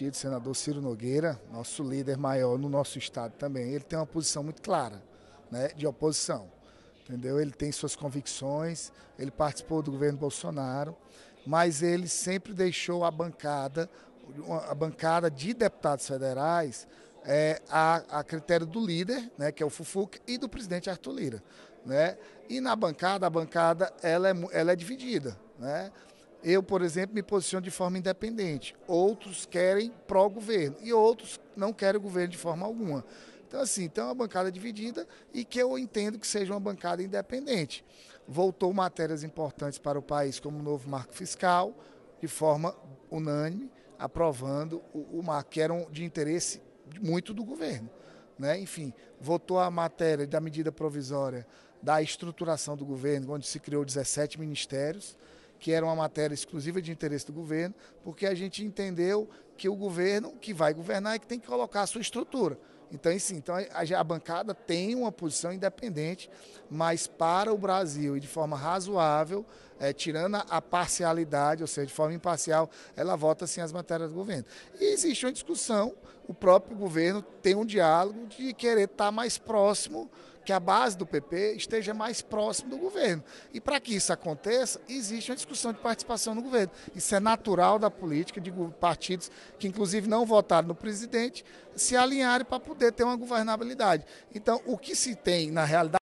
partido, senador Ciro Nogueira, nosso líder maior no nosso estado também, ele tem uma posição muito clara né, de oposição. Entendeu? Ele tem suas convicções, ele participou do governo Bolsonaro, mas ele sempre deixou a bancada, a bancada de deputados federais é, a, a, critério do líder, né, que é o Fufuca, e do presidente Arthur Lira. Né? E na bancada, a bancada ela é, ela é dividida. Né? Eu, por exemplo, me posiciono de forma independente. Outros querem pró-governo e outros não querem o governo de forma alguma. Então, assim, então é uma bancada dividida e que eu entendo que seja uma bancada independente. Voltou matérias importantes para o país, como o novo marco fiscal, de forma unânime, aprovando o, o marco, que era um, de interesse muito do governo. Né? Enfim, votou a matéria da medida provisória da estruturação do governo, onde se criou 17 ministérios que era uma matéria exclusiva de interesse do governo, porque a gente entendeu que o governo que vai governar é que tem que colocar a sua estrutura. Então, sim, então a, a, bancada tem uma posição independente, mas para o Brasil e de forma razoável, é, tirando a, a, parcialidade, ou seja, de forma imparcial, ela vota sim as matérias do governo. E existe uma discussão, o próprio governo tem um diálogo de querer estar mais próximo que a base do PP esteja mais próximo do governo. E para que isso aconteça, existe uma discussão de participação no governo. Isso é natural da política de partidos que, inclusive, não votaram no presidente, se alinharem para poder ter uma governabilidade. Então, o que se tem na realidade.